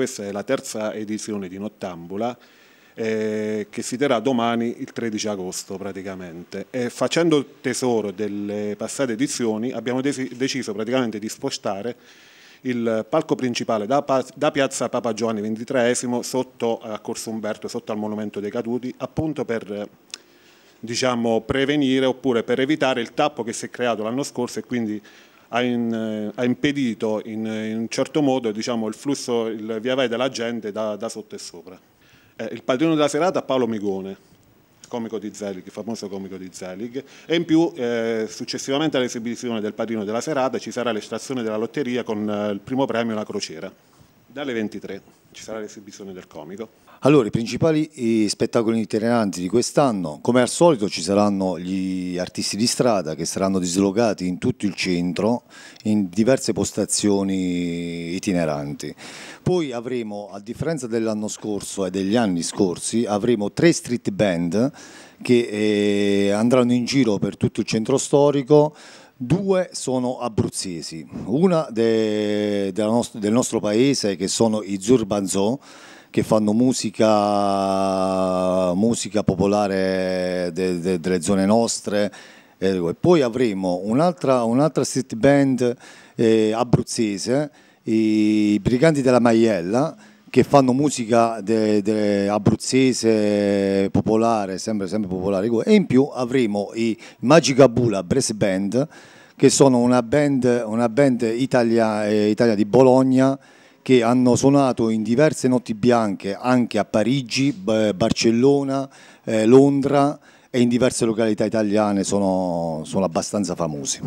questa è la terza edizione di Nottambula eh, che si terrà domani il 13 agosto praticamente e facendo tesoro delle passate edizioni abbiamo deciso praticamente di spostare il palco principale da, da, piazza Papa Giovanni XXIII sotto a Corso Umberto, sotto al Monumento dei Caduti, appunto per diciamo, prevenire oppure per evitare il tappo che si è creato l'anno scorso e quindi ha, in, ha impedito in, in, un certo modo diciamo, il flusso, il via vai della gente da, da sotto e sopra. Eh, il padrino della serata è Paolo Migone, comico di Zelig, famoso comico di Zelig, e in più eh, successivamente all'esibizione del padrino della serata ci sarà l'estrazione della lotteria con eh, il primo premio la crociera, dalle 23 ci sarà l'esibizione del comico. Allora, i principali eh, spettacoli itineranti di quest'anno, come al solito ci saranno gli artisti di strada che saranno dislocati in tutto il centro in diverse postazioni itineranti. Poi avremo, a differenza dell'anno scorso e degli anni scorsi, avremo tre street band che eh, andranno in giro per tutto il centro storico Due sono abruzzesi, una de, nost del nostro paese che sono i Zurbanzò che fanno musica, musica popolare de, de, delle zone nostre e poi avremo un'altra, un'altra street band eh, abruzzese, i Briganti della Maiella che fanno musica de, de abruzzese popolare, sempre, sempre popolare. E in più avremo i Magica Bula Brass Band, che sono una band, una band Italia, eh, Italia di Bologna che hanno suonato in diverse notti bianche anche a Parigi, Barcellona, eh, Londra e in diverse località italiane sono, sono abbastanza famosi.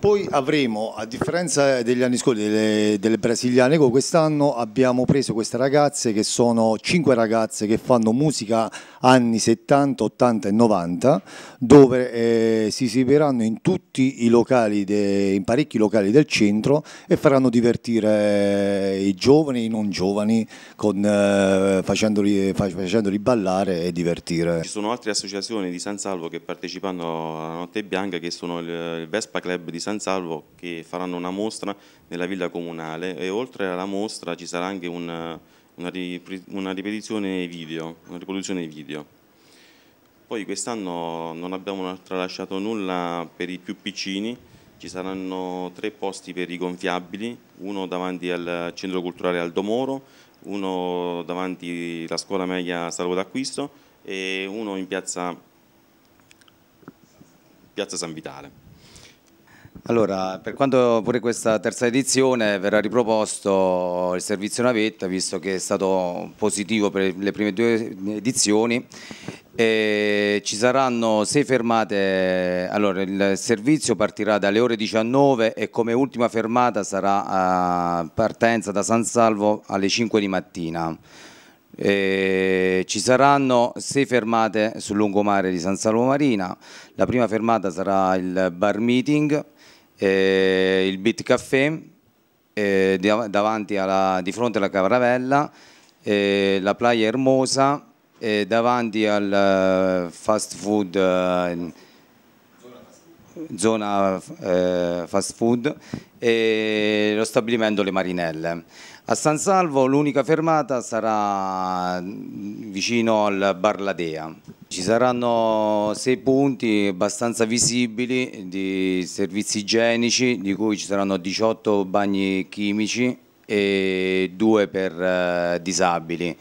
Poi avremo, a differenza degli anni scorsi, delle, delle brasiliane, ecco, quest'anno abbiamo preso queste ragazze che sono cinque ragazze che fanno musica anni 70, 80 e 90, dove eh, si esibiranno in tutti i locali, de, in parecchi locali del centro e faranno divertire eh, i giovani e i non giovani con, eh, facendoli, facendoli ballare e divertire. Ci sono altre associazioni di San Salvo che partecipano alla Notte Bianca che sono il Vespa Club di San Salvo San Salvo che faranno una mostra nella villa comunale e oltre alla mostra ci sarà anche una, una, una ripetizione video, una riproduzione video. Poi quest'anno non abbiamo tralasciato nulla per i più piccini, ci saranno tre posti per i gonfiabili, uno davanti al Centro Culturale Aldomoro, uno davanti alla Scuola Media Salvo d'Acquisto e uno in piazza, piazza San Vitale. Allora, per quanto pure questa terza edizione verrà riproposto il servizio navetta, visto che è stato positivo per le prime due edizioni, e ci saranno sei fermate, allora, il servizio partirà dalle ore 19 e come ultima fermata sarà partenza da San Salvo alle 5 di mattina. Eh, ci saranno sei fermate sul lungomare di San Salvo Marina, la prima fermata sarà il bar meeting, eh, il bit caffè eh, alla, di fronte alla Cavravella, la Playa Hermosa davanti al eh, fast food eh, zona eh, fast food e lo stabilimento Le Marinelle. A San Salvo l'unica fermata sarà vicino al Bar Ladea. Ci saranno sei punti abbastanza visibili di servizi igienici, di cui ci saranno 18 bagni chimici e due per eh, disabili.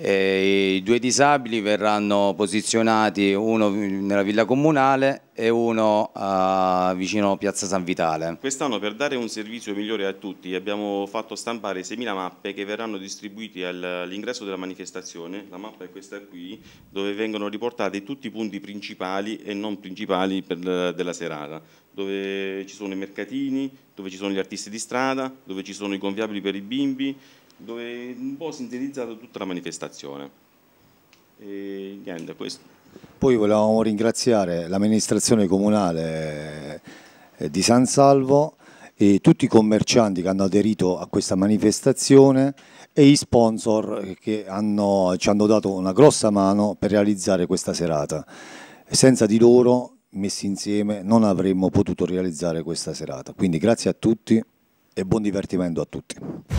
E eh, I due disabili verranno posizionati uno nella villa comunale e uno uh, vicino Piazza San Vitale. Quest'anno per dare un servizio migliore a tutti abbiamo fatto stampare 6.000 mappe che verranno distribuite all'ingresso della manifestazione, la mappa è questa qui, dove vengono riportati tutti i punti principali e non principali per, della serata, dove ci sono i mercatini, dove ci sono gli artisti di strada, dove ci sono i gonfiabili per i bimbi, dove è un po' sintetizzata tutta la manifestazione. E, niente, Poi volevamo ringraziare l'amministrazione comunale eh, di San Salvo e tutti i commercianti che hanno aderito a questa manifestazione e i sponsor che hanno, ci hanno dato una grossa mano per realizzare questa serata. Senza di loro, messi insieme, non avremmo potuto realizzare questa serata. Quindi grazie a tutti e buon divertimento a tutti.